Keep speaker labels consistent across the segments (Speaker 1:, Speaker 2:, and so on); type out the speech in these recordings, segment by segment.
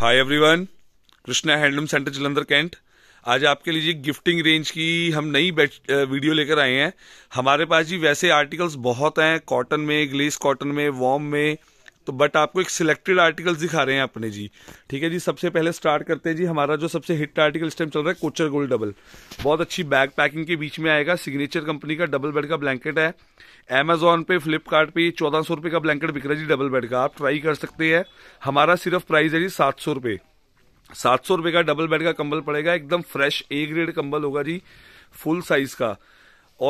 Speaker 1: हाय everyone Krishna handloom centre Jalandhar cantt आज आपके लिए गिफ्टिंग रेंज की हम नई वीडियो लेकर आए हैं हमारे पास जी वैसे आर्टिकल्स बहुत हैं कॉटन में ग्लेस कॉटन में वॉम में तो बट आपको एक सिलेक्टेड आर्टिकल्स दिखा रहे हैं अपने जी ठीक है जी सबसे पहले स्टार्ट करते हैं जी हमारा जो सबसे हिट आर्टिकल इस टाइम चल रहा है कोचर गोल्ड डबल बहुत अच्छी बैग पैकिंग के बीच में आएगा सिग्नेचर कंपनी का डबल बेड का ब्लैंकेट है अमेजोन पे फ्लिपकार्ट पे चौदह सौ रुपए का ब्लैंकेट बिक रहा है जी डबल बेड का आप ट्राई कर सकते हैं हमारा सिर्फ प्राइस है जी सात सौ रुपए सात सौ रुपए का डबल बेड का कंबल पड़ेगा एकदम फ्रेश ए ग्रेड कंबल होगा जी फुल साइज का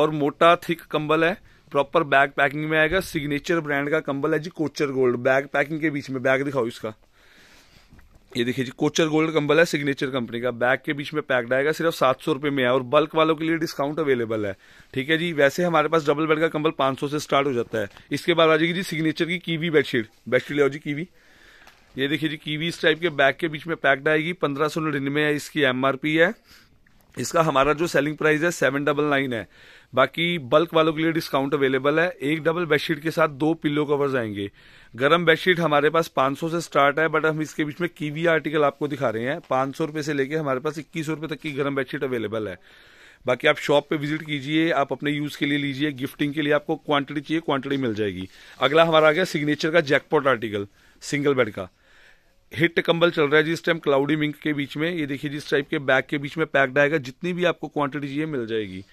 Speaker 1: और मोटा थिक कंबल है प्रॉपर बैग पैकिंग में आएगा सिग्नेचर ब्रांड का कंबल है जी कोचर गोल्ड बैग पैकिंग के बीच में बैग दिखाओ इसका ये देखिए जी कोचर गोल्ड कंबल है सिग्नेचर कंपनी का बैग के बीच में पैक्ड आएगा सिर्फ सात सौ रुपये में है और बल्क वालों के लिए डिस्काउंट अवेलेबल है ठीक है जी वैसे हमारे पास डबल बेड का कंबल पांच सौ से स्टार्ट हो जाता है इसके बाद आ जाएगी जी सिग्नेचर की कीवी बेडशीट बेडशीट ले आओ जी कीवी ये देखिए जी कीवी इस टाइप के बैग के बीच में पैक्ड आएगी पंद्रह सौ है इसकी एमआरपी है इसका हमारा जो सेलिंग प्राइस है सेवन डबल नाइन है बाकी बल्क वालों के लिए डिस्काउंट अवेलेबल है एक डबल बेडशीट के साथ दो पिल्लो कवर्स आएंगे गर्म बेडशीट हमारे पास 500 से स्टार्ट है बट हम इसके बीच में कीवी आर्टिकल आपको दिखा रहे हैं पांच सौ से लेके हमारे पास इक्कीस रुपए तक की गर्म बेडशीट अवेलेबल है बाकी आप शॉप पे विजिट कीजिए आप अपने यूज के लिए लीजिए गिफ्टिंग के लिए आपको क्वांटिटी चाहिए क्वांटिटी मिल जाएगी अगला हमारा आ गया सिग्नेचर का जैकपॉट आर्टिकल सिंगल बेड का हिट कंबल चल रहा है जिस टाइम क्लाउडी मिंक के बीच में ये देखिए जिस टाइप के बैग के बीच में पैक्ड आएगा जितनी भी आपको क्वांटिटी चाहिए मिल जाएगी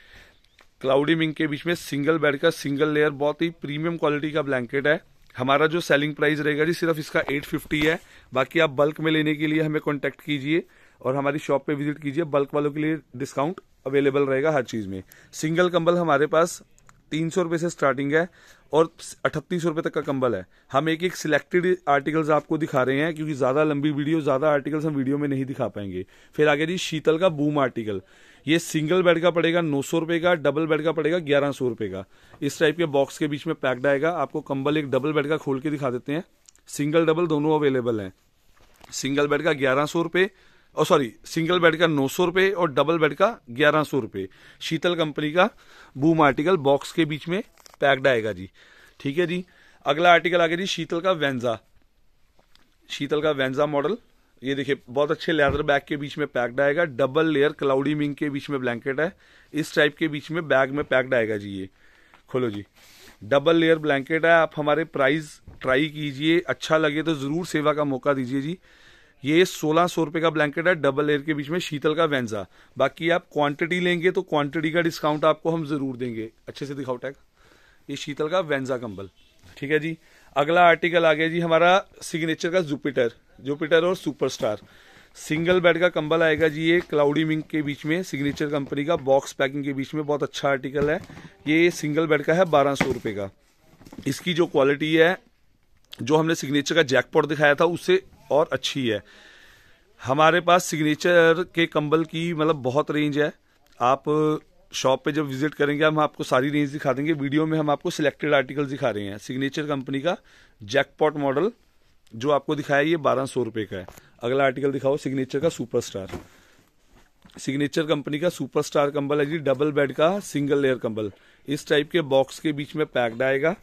Speaker 1: क्लाउडी मिंग के बीच में सिंगल बेड का सिंगल लेयर बहुत ही प्रीमियम क्वालिटी का ब्लैंकेट है हमारा जो सेलिंग प्राइस रहेगा जी सिर्फ इसका 850 है बाकी आप बल्क में लेने के लिए हमें कॉन्टेक्ट कीजिए और हमारी शॉप पे विजिट कीजिए बल्क वालों के लिए डिस्काउंट अवेलेबल रहेगा हर चीज़ में सिंगल कंबल हमारे पास तीन सौ रुपये से स्टार्टिंग है और अठतीस रुपये तक का कंबल है हम एक एक सिलेक्टेड आर्टिकल्स आपको दिखा रहे हैं क्योंकि ज़्यादा लंबी वीडियो ज़्यादा आर्टिकल्स हम वीडियो में नहीं दिखा पाएंगे फिर आगे जी शीतल का बूम आर्टिकल ये सिंगल बेड का पड़ेगा नौ सौ रुपये का डबल बेड का पड़ेगा ग्यारह सौ रुपये का इस टाइप के बॉक्स के बीच में पैक्ड आएगा आपको कंबल एक डबल बेड का खोल के दिखा देते हैं सिंगल डबल दोनों अवेलेबल हैं सिंगल बेड का ग्यारह सौ रुपये और सॉरी सिंगल बेड का नौ सौ रुपये और डबल बेड का ग्यारह सौ रुपये शीतल कंपनी का बूम आर्टिकल बॉक्स के बीच में पैक्ड आएगा जी ठीक है जी अगला आर्टिकल आ गया जी शीतल का वेंजा शीतल का वेंजा मॉडल ये देखिए बहुत अच्छे लेदर बैग के बीच में पैक्ड आएगा डबल लेयर क्लाउडी मिंग के बीच में ब्लैंकेट है इस टाइप के बीच में बैग में पैक्ड आएगा जी ये खोलो जी डबल लेयर ब्लैंकेट है आप हमारे प्राइस ट्राई कीजिए अच्छा लगे तो ज़रूर सेवा का मौका दीजिए जी ये सोलह सौ रुपए का ब्लैंकेट है डबल एयर के बीच में शीतल का वेंजा बाकी आप क्वांटिटी लेंगे तो क्वांटिटी का डिस्काउंट आपको हम ज़रूर देंगे अच्छे से दिखाओ टैग ये शीतल का वेंजा कंबल ठीक है जी अगला आर्टिकल आ गया जी हमारा सिग्नेचर का जुपिटर जुपिटर और सुपरस्टार सिंगल बेड का कंबल आएगा जी ये क्लाउडी मिंग के बीच में सिग्नेचर कंपनी का बॉक्स पैकिंग के बीच में बहुत अच्छा आर्टिकल है ये सिंगल बेड का है बारह सौ रुपए का इसकी जो क्वालिटी है जो हमने सिग्नेचर का जैकपॉट दिखाया था उससे और अच्छी है हमारे पास सिग्नेचर के कंबल की मतलब बहुत रेंज है आप शॉप पे जब विजिट करेंगे हम आपको सारी रेंज दिखा देंगे वीडियो में हम आपको सिलेक्टेड आर्टिकल्स दिखा रहे हैं सिग्नेचर कंपनी का जैकपॉट मॉडल जो आपको दिखाया ये बारह सौ रुपये का है अगला आर्टिकल दिखाओ सिग्नेचर का सुपरस्टार सिग्नेचर कंपनी का सुपरस्टार कंबल है जी डबल बेड का सिंगल लेयर कंबल इस टाइप के बॉक्स के बीच में पैक्ड आएगा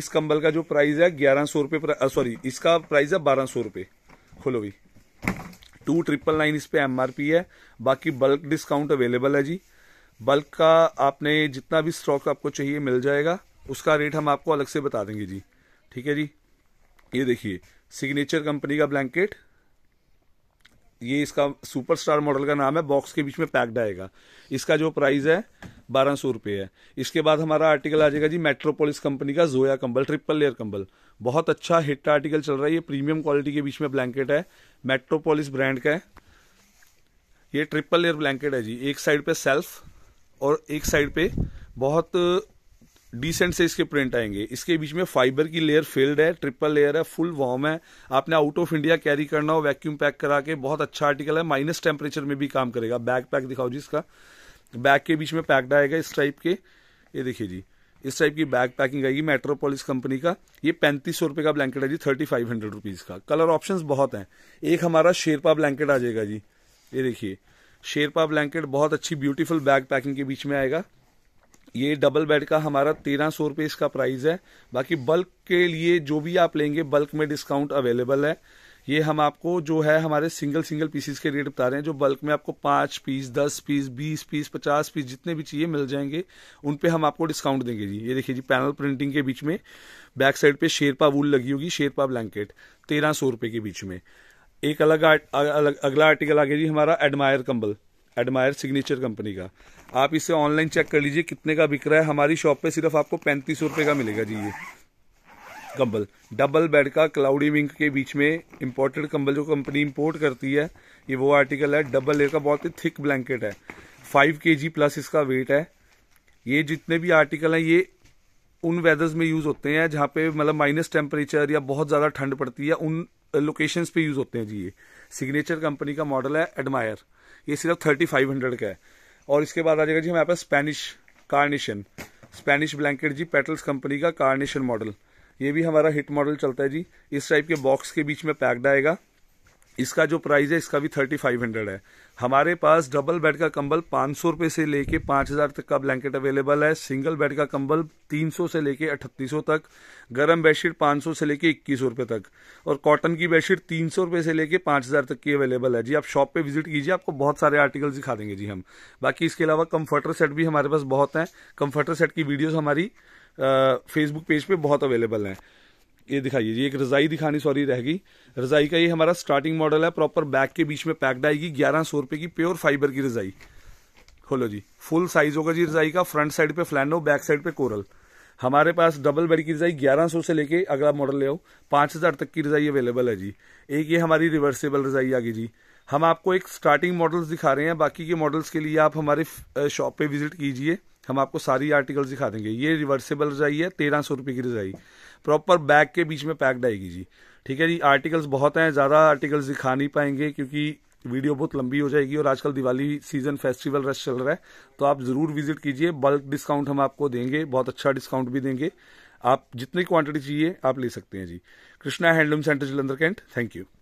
Speaker 1: इस कंबल का जो प्राइस है ग्यारह सौ रुपये सॉरी इसका प्राइस है बारह सौ रुपये खोलो भाई टू ट्रिपल नाइन इस पर एम है बाकी बल्क डिस्काउंट अवेलेबल है जी बल्क का आपने जितना भी स्टॉक आपको चाहिए मिल जाएगा उसका रेट हम आपको अलग से बता देंगे जी ठीक है जी ये देखिए सिग्नेचर कंपनी का ब्लैंकेट ये इसका सुपरस्टार मॉडल का नाम है बॉक्स के बीच में पैक्ड आएगा इसका जो प्राइस है बारह सौ रुपये है इसके बाद हमारा आर्टिकल आ जाएगा जी मेट्रोपोलिस कंपनी का जोया कंबल ट्रिपल लेयर कंबल बहुत अच्छा हिट आर्टिकल चल रहा है ये प्रीमियम क्वालिटी के बीच में ब्लैंकेट है मेट्रोपोलिस ब्रांड का है ये ट्रिपल लेयर ब्लैंकेट है जी एक साइड पे सेल्फ और एक साइड पे बहुत डिसेंट से इसके प्रिंट आएंगे इसके बीच में फाइबर की लेयर फिल्ड है ट्रिपल लेयर है फुल वॉर्म है आपने आउट ऑफ इंडिया कैरी करना हो वैक्यूम पैक करा के बहुत अच्छा आर्टिकल है माइनस टेम्परेचर में भी काम करेगा बैक पैक दिखाओ जी इसका बैग के बीच में पैक्ड आएगा इस टाइप के ये देखिए जी इस टाइप की बैग पैकिंग आएगी मेट्रोपोलिस कंपनी का ये पैंतीस सौ रुपये का ब्लैंकेट है जी थर्टी फाइव हंड्रेड रुपीज़ का कलर ऑप्शंस बहुत हैं एक हमारा शेरपा ब्लैंकेट आ जाएगा जी ये देखिए शेरपा ब्लैंकेट बहुत अच्छी ब्यूटीफुल बैग पैकिंग के बीच में आएगा ये डबल बेड का हमारा तेरह सौ रुपये इसका प्राइस है बाकी बल्क के लिए जो भी आप लेंगे बल्क में डिस्काउंट अवेलेबल है ये हम आपको जो है हमारे सिंगल सिंगल पीसीस के रेट बता रहे हैं जो बल्क में आपको पाँच पीस दस पीस बीस पीस पचास पीस जितने भी चाहिए मिल जाएंगे उन पे हम आपको डिस्काउंट देंगे जी ये देखिए जी पैनल प्रिंटिंग के बीच में बैक साइड पे शेरपा वूल लगी होगी शेरपा ब्लैंकेट तेरह सौ रुपये के बीच में एक अलग अलग अगला आर्टिकल आ गया जी हमारा एडमायर कंबल एडमायर सिग्नेचर कंपनी का आप इसे ऑनलाइन चेक कर लीजिए कितने का बिक रहा है हमारी शॉप पे सिर्फ आपको पैंतीस रुपए का मिलेगा जी ये कंबल डबल बेड का क्लाउडी विंग के बीच में इम्पोर्टेड कंबल जो कंपनी इम्पोर्ट करती है ये वो आर्टिकल है डबल लेयर का बहुत ही थिक ब्लैंकेट है फाइव के जी प्लस इसका वेट है ये जितने भी आर्टिकल हैं ये उन वेदर्स में यूज़ होते हैं जहाँ पे मतलब माइनस टेम्परेचर या बहुत ज़्यादा ठंड पड़ती है उन लोकेशंस पे यूज़ होते हैं जी ये सिग्नेचर कंपनी का मॉडल है एडमायर ये सिर्फ थर्टी फाइव हंड्रेड का है और इसके बाद आ जाएगा जी हमारे पास स्पेनिश कार्निशन स्पेनिश ब्लैंकेट जी पेटल्स कंपनी का कार्निशन मॉडल ये भी हमारा हिट मॉडल चलता है जी इस टाइप के बॉक्स के बीच में पैक्ड आएगा इसका जो प्राइस है इसका भी थर्टी फाइव हंड्रेड है हमारे पास डबल बेड का कंबल पाँच सौ रुपए से लेके पाँच हज़ार तक का ब्लैंकेट अवेलेबल है सिंगल बेड का कंबल तीन सौ से लेके अठतीस सौ तक गरम बेडशीट पांच सौ से लेके इक्कीस सौ रुपए तक और कॉटन की बेडशीट तीन सौ रुपए से लेके पांच हज़ार तक की अवेलेबल है जी आप शॉप पे विजिट कीजिए आपको बहुत सारे आर्टिकल दिखा देंगे जी हम बाकी इसके अलावा कम्फर्टर सेट भी हमारे पास बहुत है कम्फर्टर सेट की वीडियो हमारी फेसबुक पेज पर पे बहुत अवेलेबल है ये दिखाइए ये एक रजाई दिखानी सॉरी रहेगी रजाई का ये हमारा स्टार्टिंग मॉडल है प्रॉपर बैक के बीच में पैक्ड आएगी ग्यारह सौ रुपए की प्योर फाइबर की रजाई खोलो जी फुल साइज होगा जी रजाई का फ्रंट साइड पे फ्लैनो बैक साइड पे कोरल हमारे पास डबल बेड की रजाई ग्यारह सौ से लेके अगला मॉडल ले आओ पांच हज़ार तक की रजाई अवेलेबल है जी एक ये हमारी रिवर्सेबल रजाई आ गई जी हम आपको एक स्टार्टिंग मॉडल्स दिखा रहे हैं बाकी के मॉडल्स के लिए आप हमारे शॉप पे विजिट कीजिए हम आपको सारी आर्टिकल्स दिखा देंगे ये रिवर्सेबल रजाई है तेरह सौ रुपये की रजाई प्रॉपर बैग के बीच में पैक्ड आएगी जी ठीक है जी आर्टिकल्स बहुत हैं ज़्यादा आर्टिकल्स दिखा नहीं पाएंगे क्योंकि वीडियो बहुत लंबी हो जाएगी और आजकल दिवाली सीजन फेस्टिवल रश चल रहा है तो आप ज़रूर विजिट कीजिए बल्क डिस्काउंट हम आपको देंगे बहुत अच्छा डिस्काउंट भी देंगे आप जितनी क्वांटिटी चाहिए आप ले सकते हैं जी Krishna handloom centre Jalandhar cantt thank you